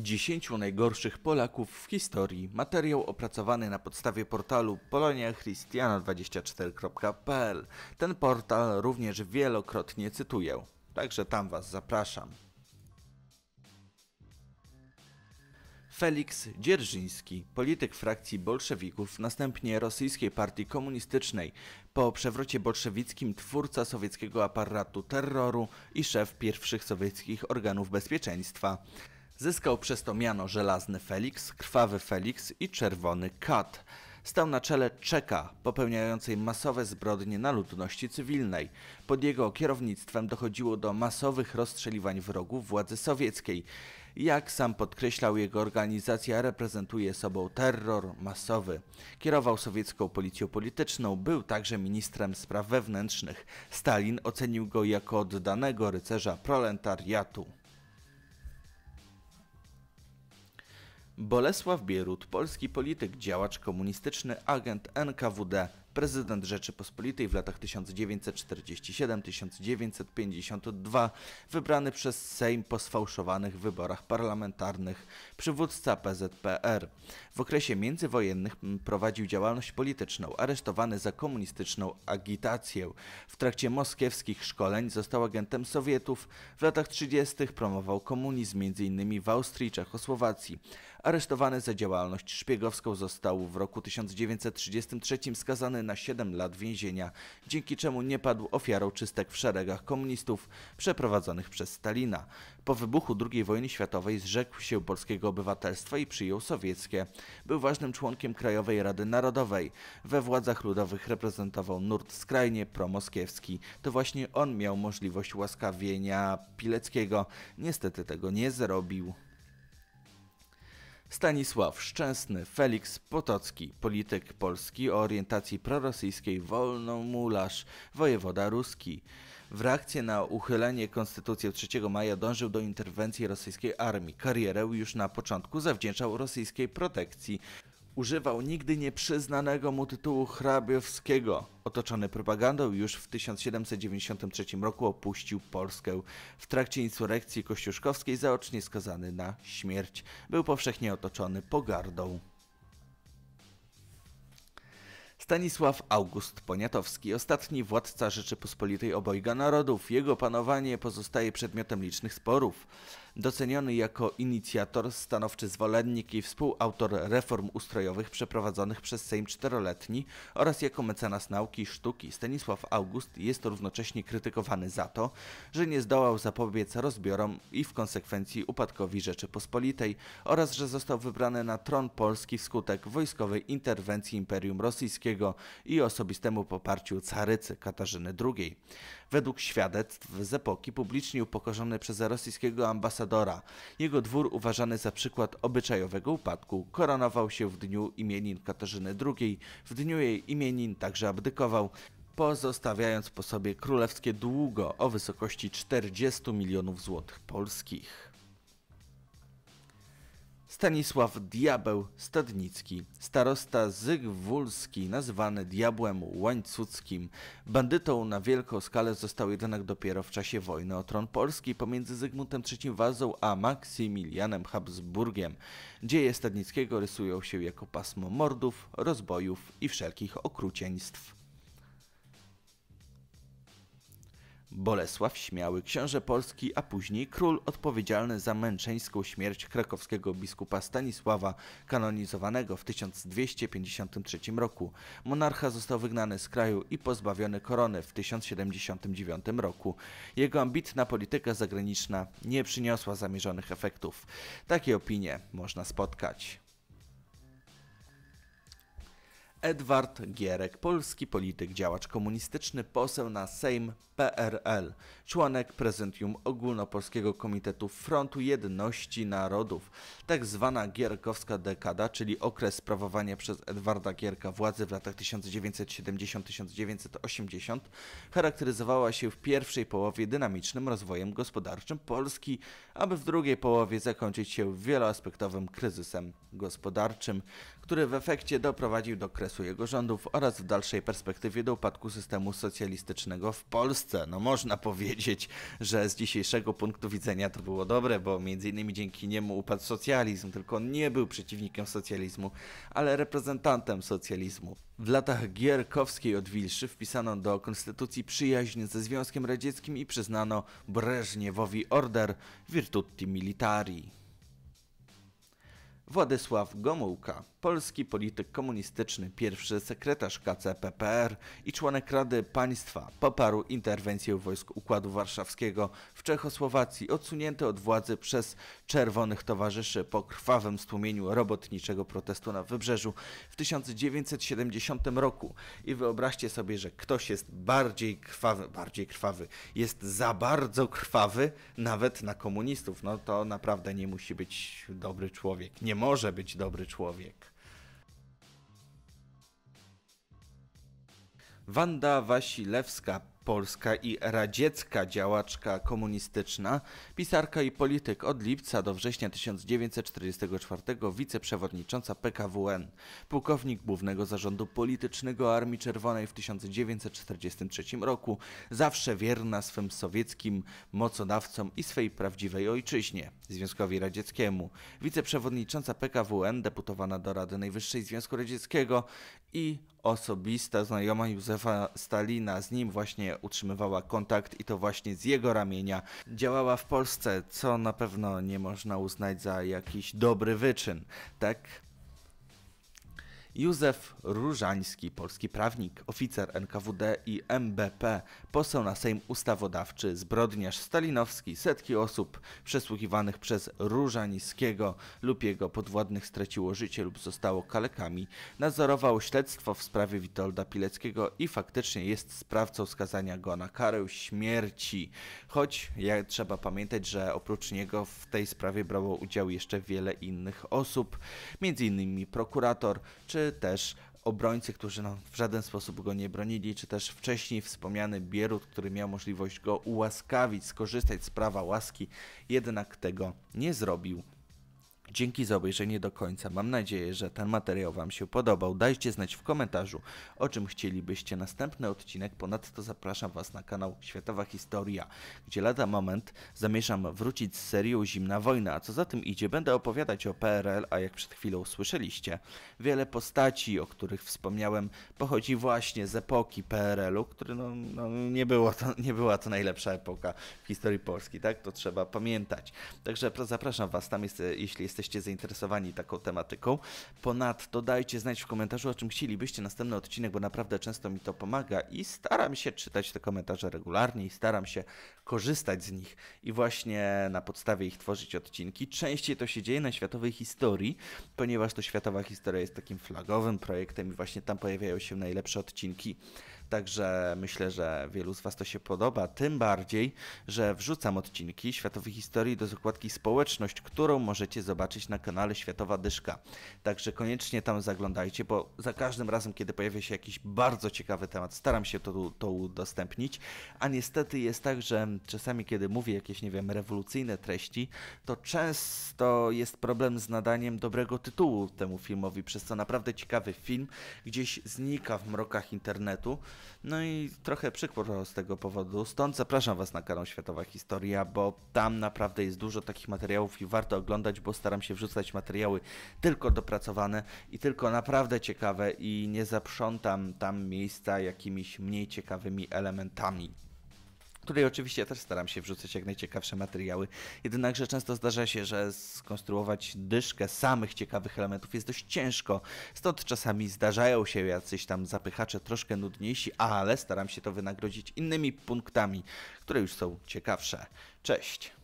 10 najgorszych Polaków w historii. Materiał opracowany na podstawie portalu poloniachristiano24.pl. Ten portal również wielokrotnie cytuję, także tam Was zapraszam. Felix Dzierżyński, polityk frakcji bolszewików, następnie Rosyjskiej Partii Komunistycznej, po przewrocie bolszewickim twórca sowieckiego aparatu terroru i szef pierwszych sowieckich organów bezpieczeństwa. Zyskał przez to miano Żelazny Felix, Krwawy Felix i Czerwony Kat. Stał na czele Czeka, popełniającej masowe zbrodnie na ludności cywilnej. Pod jego kierownictwem dochodziło do masowych rozstrzeliwań wrogów władzy sowieckiej. Jak sam podkreślał, jego organizacja reprezentuje sobą terror masowy. Kierował sowiecką policją polityczną, był także ministrem spraw wewnętrznych. Stalin ocenił go jako oddanego rycerza proletariatu. Bolesław Bierut, polski polityk, działacz komunistyczny, agent NKWD, prezydent Rzeczypospolitej w latach 1947-1952, wybrany przez Sejm po sfałszowanych wyborach parlamentarnych, przywódca PZPR. W okresie międzywojennych prowadził działalność polityczną, aresztowany za komunistyczną agitację. W trakcie moskiewskich szkoleń został agentem Sowietów. W latach 30. promował komunizm m.in. w Austrii i Czechosłowacji. Aresztowany za działalność szpiegowską został w roku 1933 skazany na 7 lat więzienia, dzięki czemu nie padł ofiarą czystek w szeregach komunistów przeprowadzonych przez Stalina. Po wybuchu II wojny światowej zrzekł się polskiego obywatelstwa i przyjął sowieckie. Był ważnym członkiem Krajowej Rady Narodowej. We władzach ludowych reprezentował nurt skrajnie promoskiewski. To właśnie on miał możliwość łaskawienia Pileckiego. Niestety tego nie zrobił. Stanisław Szczęsny, Felix Potocki, polityk polski o orientacji prorosyjskiej, wolnomularz, wojewoda ruski. W reakcji na uchylenie konstytucji 3 maja dążył do interwencji rosyjskiej armii. Karierę już na początku zawdzięczał rosyjskiej protekcji używał nigdy nieprzyznanego mu tytułu hrabiowskiego. Otoczony propagandą już w 1793 roku opuścił Polskę. W trakcie insurrekcji kościuszkowskiej zaocznie skazany na śmierć. Był powszechnie otoczony pogardą. Stanisław August Poniatowski, ostatni władca Rzeczypospolitej Obojga Narodów. Jego panowanie pozostaje przedmiotem licznych sporów doceniony jako inicjator, stanowczy zwolennik i współautor reform ustrojowych przeprowadzonych przez Sejm Czteroletni oraz jako mecenas nauki i sztuki Stanisław August jest równocześnie krytykowany za to, że nie zdołał zapobiec rozbiorom i w konsekwencji upadkowi Rzeczypospolitej oraz że został wybrany na tron Polski wskutek wojskowej interwencji Imperium Rosyjskiego i osobistemu poparciu carycy Katarzyny II. Według świadectw z epoki publicznie upokorzony przez rosyjskiego ambasadora jego dwór, uważany za przykład obyczajowego upadku, koronował się w dniu imienin Katarzyny II. W dniu jej imienin także abdykował pozostawiając po sobie królewskie długo o wysokości 40 milionów złotych polskich. Stanisław Diabeł Stadnicki, starosta Zygwulski, nazwany Diabłem Łańcuckim. Bandytą na wielką skalę został jednak dopiero w czasie wojny o tron Polski pomiędzy Zygmuntem III Wazą a Maksymilianem Habsburgiem. Dzieje Stadnickiego rysują się jako pasmo mordów, rozbojów i wszelkich okrucieństw. Bolesław Śmiały, książę Polski, a później król odpowiedzialny za męczeńską śmierć krakowskiego biskupa Stanisława, kanonizowanego w 1253 roku. Monarcha został wygnany z kraju i pozbawiony korony w 1079 roku. Jego ambitna polityka zagraniczna nie przyniosła zamierzonych efektów. Takie opinie można spotkać. Edward Gierek, polski polityk, działacz komunistyczny, poseł na Sejm PRL, członek prezydium Ogólnopolskiego Komitetu Frontu Jedności Narodów. Tak zwana gierkowska dekada, czyli okres sprawowania przez Edwarda Gierka władzy w latach 1970-1980, charakteryzowała się w pierwszej połowie dynamicznym rozwojem gospodarczym Polski, aby w drugiej połowie zakończyć się wieloaspektowym kryzysem gospodarczym, który w efekcie doprowadził do kryzysu okresu jego rządów oraz w dalszej perspektywie do upadku systemu socjalistycznego w Polsce. No można powiedzieć, że z dzisiejszego punktu widzenia to było dobre, bo między innymi dzięki niemu upadł socjalizm, tylko nie był przeciwnikiem socjalizmu, ale reprezentantem socjalizmu. W latach Gierkowskiej od Wilszy wpisano do konstytucji przyjaźń ze Związkiem Radzieckim i przyznano Breżniewowi order Virtuti Militari. Władysław Gomułka polski polityk komunistyczny, pierwszy sekretarz KCPPR i członek Rady Państwa, poparł interwencję wojsk Układu Warszawskiego w Czechosłowacji, odsunięty od władzy przez Czerwonych Towarzyszy po krwawym stłumieniu robotniczego protestu na Wybrzeżu w 1970 roku. I wyobraźcie sobie, że ktoś jest bardziej krwawy, bardziej krwawy, jest za bardzo krwawy nawet na komunistów. No to naprawdę nie musi być dobry człowiek. Nie może być dobry człowiek. Wanda Wasilewska, polska i radziecka działaczka komunistyczna, pisarka i polityk od lipca do września 1944 wiceprzewodnicząca PKWN, pułkownik głównego zarządu politycznego Armii Czerwonej w 1943 roku, zawsze wierna swym sowieckim mocodawcom i swej prawdziwej ojczyźnie, Związkowi Radzieckiemu, wiceprzewodnicząca PKWN, deputowana do Rady Najwyższej Związku Radzieckiego i osobista znajoma Józefa Stalina. Z nim właśnie utrzymywała kontakt i to właśnie z jego ramienia działała w Polsce, co na pewno nie można uznać za jakiś dobry wyczyn. Tak Józef Różański, polski prawnik, oficer NKWD i MBP, poseł na Sejm Ustawodawczy, zbrodniarz stalinowski, setki osób przesłuchiwanych przez Różańskiego lub jego podwładnych straciło życie lub zostało kalekami, nadzorował śledztwo w sprawie Witolda Pileckiego i faktycznie jest sprawcą skazania go na karę śmierci. Choć ja, trzeba pamiętać, że oprócz niego w tej sprawie brało udział jeszcze wiele innych osób, m.in. prokurator czy czy też obrońcy, którzy no, w żaden sposób go nie bronili, czy też wcześniej wspomniany Bierut, który miał możliwość go ułaskawić, skorzystać z prawa łaski, jednak tego nie zrobił. Dzięki za obejrzenie do końca. Mam nadzieję, że ten materiał Wam się podobał. Dajcie znać w komentarzu, o czym chcielibyście następny odcinek. Ponadto zapraszam Was na kanał Światowa Historia, gdzie lada moment zamierzam wrócić z serią Zimna Wojna, a co za tym idzie, będę opowiadać o PRL, a jak przed chwilą słyszeliście, wiele postaci, o których wspomniałem, pochodzi właśnie z epoki PRL-u, który no, no nie, było to, nie była to najlepsza epoka w historii Polski, tak? To trzeba pamiętać. Także zapraszam Was tam, jest, jeśli jesteście jesteście zainteresowani taką tematyką. Ponadto dajcie znać w komentarzu, o czym chcielibyście następny odcinek, bo naprawdę często mi to pomaga i staram się czytać te komentarze regularnie i staram się korzystać z nich i właśnie na podstawie ich tworzyć odcinki. Częściej to się dzieje na światowej historii, ponieważ to światowa historia jest takim flagowym projektem i właśnie tam pojawiają się najlepsze odcinki. Także myślę, że wielu z Was to się podoba, tym bardziej, że wrzucam odcinki Światowej Historii do zakładki Społeczność, którą możecie zobaczyć na kanale Światowa Dyszka. Także koniecznie tam zaglądajcie, bo za każdym razem, kiedy pojawia się jakiś bardzo ciekawy temat, staram się to, to udostępnić, a niestety jest tak, że czasami, kiedy mówię jakieś, nie wiem, rewolucyjne treści, to często jest problem z nadaniem dobrego tytułu temu filmowi, przez co naprawdę ciekawy film gdzieś znika w mrokach internetu, no i trochę przykro z tego powodu, stąd zapraszam Was na kanał Światowa Historia, bo tam naprawdę jest dużo takich materiałów i warto oglądać, bo staram się wrzucać materiały tylko dopracowane i tylko naprawdę ciekawe i nie zaprzątam tam miejsca jakimiś mniej ciekawymi elementami której oczywiście też staram się wrzucać jak najciekawsze materiały. Jednakże często zdarza się, że skonstruować dyszkę samych ciekawych elementów jest dość ciężko. Stąd czasami zdarzają się jacyś tam zapychacze troszkę nudniejsi, ale staram się to wynagrodzić innymi punktami, które już są ciekawsze. Cześć!